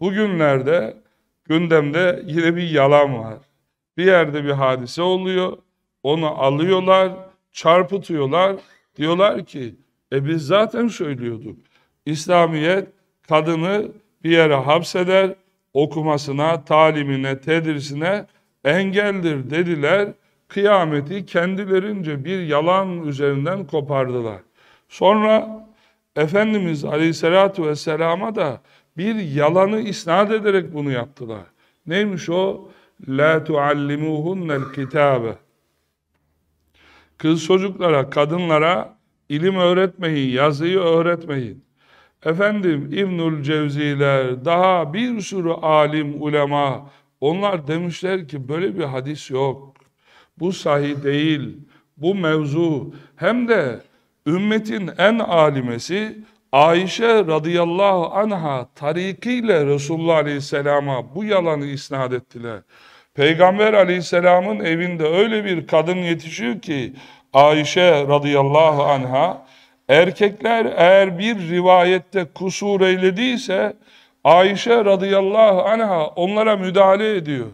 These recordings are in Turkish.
Bugünlerde gündemde yine bir yalan var. Bir yerde bir hadise oluyor, onu alıyorlar, çarpıtıyorlar. Diyorlar ki, e biz zaten söylüyorduk. İslamiyet kadını bir yere hapseder, okumasına, talimine, tedrisine engeldir dediler. Kıyameti kendilerince bir yalan üzerinden kopardılar. Sonra Efendimiz Aleyhisselatü Vesselam'a da bir yalanı isnat ederek bunu yaptılar. Neymiş o? La tuallimuhunnel kitabe. Kız çocuklara, kadınlara ilim öğretmeyin, yazıyı öğretmeyin. Efendim İbnül Cevziler, daha bir sürü alim, ulema, onlar demişler ki böyle bir hadis yok. Bu sahih değil. Bu mevzu hem de ümmetin en alimesi Ayşe radıyallahu anha tarikiyle Resulullah aleyhisselama bu yalanı isnat ettiler. Peygamber aleyhisselamın evinde öyle bir kadın yetişiyor ki Ayşe radıyallahu anha erkekler eğer bir rivayette kusur eylediyse Ayşe radıyallahu anha onlara müdahale ediyor.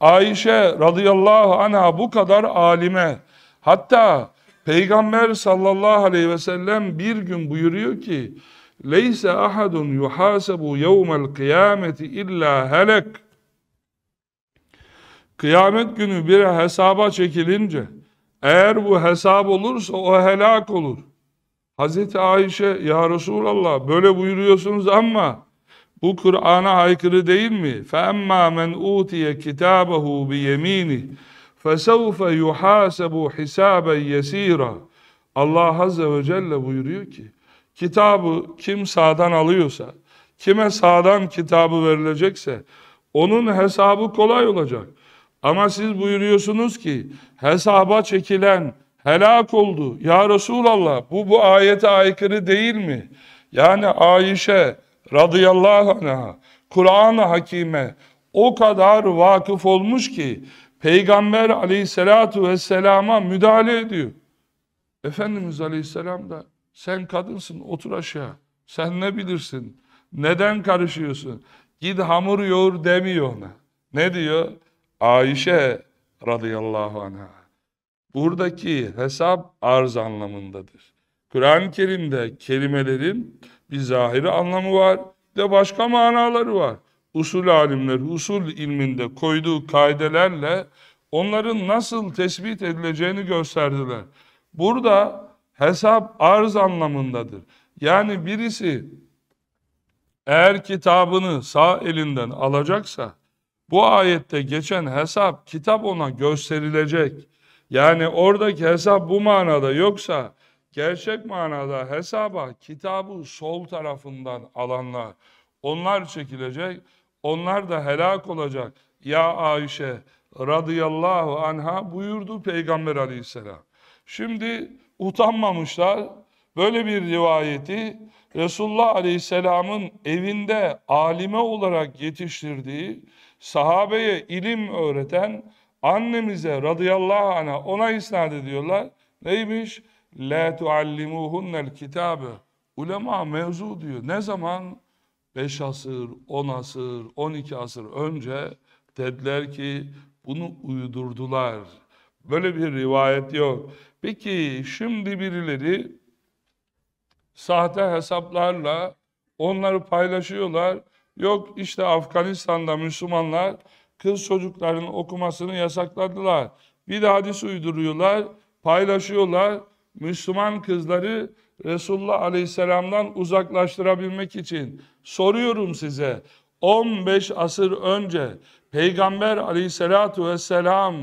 Ayşe radıyallahu anha bu kadar alime hatta Peygamber sallallahu aleyhi ve sellem bir gün buyuruyor ki Leyse ahadun yuhasabu yevmel kıyameti illa helek Kıyamet günü bir hesaba çekilince eğer bu hesap olursa o helak olur. Hazreti Ayşe ya Resulallah böyle buyuruyorsunuz ama bu Kur'an'a aykırı değil mi? فَاَمَّا مَنْ اُوْتِيَ كِتَابَهُ بِيَم۪ينِ فَسَوْفَ يُحَاسَبُ حِسَابًا يَس۪يرًا Allah Azze ve Celle buyuruyor ki kitabı kim sağdan alıyorsa kime sağdan kitabı verilecekse onun hesabı kolay olacak. Ama siz buyuruyorsunuz ki hesaba çekilen helak oldu. Ya Resulallah bu bu ayete aykırı değil mi? Yani Ayşe radıyallahu anh'a Kur'an-ı Hakim'e o kadar vakıf olmuş ki Peygamber aleyhissalatu vesselama müdahale ediyor. Efendimiz aleyhisselam da sen kadınsın otur aşağı. Sen ne bilirsin? Neden karışıyorsun? Git hamur yoğur demiyor ona. Ne diyor? Ayşe radıyallahu anh'a. Buradaki hesap arz anlamındadır. Kur'an-ı Kerim'de kelimelerin bir zahiri anlamı var, bir de başka manaları var usul alimler usul ilminde koyduğu kaidelerle onların nasıl tespit edileceğini gösterdiler. Burada hesap arz anlamındadır. Yani birisi eğer kitabını sağ elinden alacaksa bu ayette geçen hesap kitap ona gösterilecek. Yani oradaki hesap bu manada yoksa gerçek manada hesaba kitabı sol tarafından alanlar onlar çekilecek. Onlar da helak olacak. Ya Ayşe radıyallahu anha buyurdu Peygamber aleyhisselam. Şimdi utanmamışlar. Böyle bir rivayeti Resulullah Aleyhisselam'ın evinde alime olarak yetiştirdiği, sahabeye ilim öğreten annemize radıyallahu anh'a ona isnat ediyorlar. Neymiş? La tuallimuhunnel kitabı. Ulema mevzu diyor. Ne zaman? 5 asır, 10 asır, 12 asır önce dediler ki bunu uydurdular. Böyle bir rivayet yok. Peki şimdi birileri sahte hesaplarla onları paylaşıyorlar. Yok işte Afganistan'da Müslümanlar kız çocuklarının okumasını yasakladılar. Bir de hadis uyduruyorlar, paylaşıyorlar. Müslüman kızları Resulullah Aleyhisselam'dan uzaklaştırabilmek için soruyorum size 15 asır önce Peygamber Aleyhisselatu Vesselam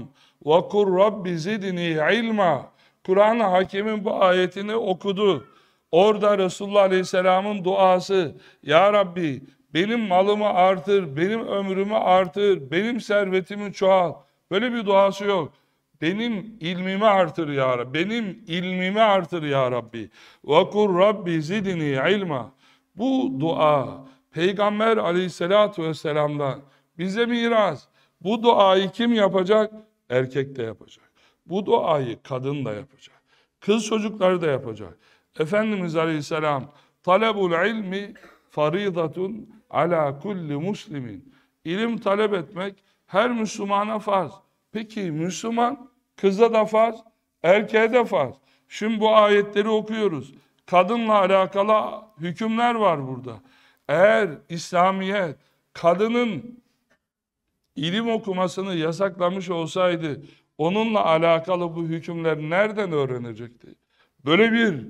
ve kur Rabbi zidni ilma Kur'an-ı Hakim'in bu ayetini okudu. Orada Resulullah Aleyhisselam'ın duası Ya Rabbi benim malımı artır, benim ömrümü artır, benim servetimi çoğal. Böyle bir duası yok. Benim ilmimi artır ya Rabbi. Benim ilmimi artır ya Rabbi. Ve kur Rabbi zidni ilma. Bu dua Peygamber aleyhissalatu vesselam'dan bize miras. Bu duayı kim yapacak? Erkek de yapacak. Bu duayı kadın da yapacak. Kız çocukları da yapacak. Efendimiz aleyhisselam talebul ilmi faridatun ala kulli muslimin. İlim talep etmek her Müslümana farz. Peki Müslüman Kızda da farz, erkeğe de farz. Şimdi bu ayetleri okuyoruz. Kadınla alakalı hükümler var burada. Eğer İslamiyet kadının ilim okumasını yasaklamış olsaydı onunla alakalı bu hükümleri nereden öğrenecekti? Böyle bir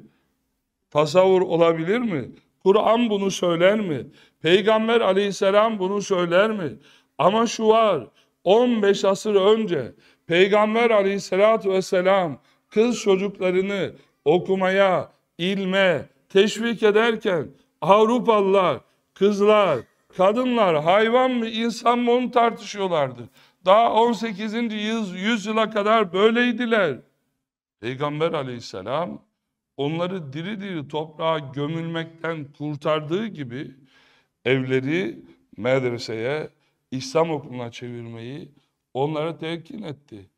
tasavvur olabilir mi? Kur'an bunu söyler mi? Peygamber aleyhisselam bunu söyler mi? Ama şu var, 15 asır önce Peygamber aleyhissalatü vesselam kız çocuklarını okumaya, ilme teşvik ederken Avrupalılar, kızlar, kadınlar hayvan mı insan mı onu tartışıyorlardı. Daha 18. Yüz, yüzyıla kadar böyleydiler. Peygamber aleyhisselam onları diri diri toprağa gömülmekten kurtardığı gibi evleri medreseye, İslam okuluna çevirmeyi onlara telkin etti.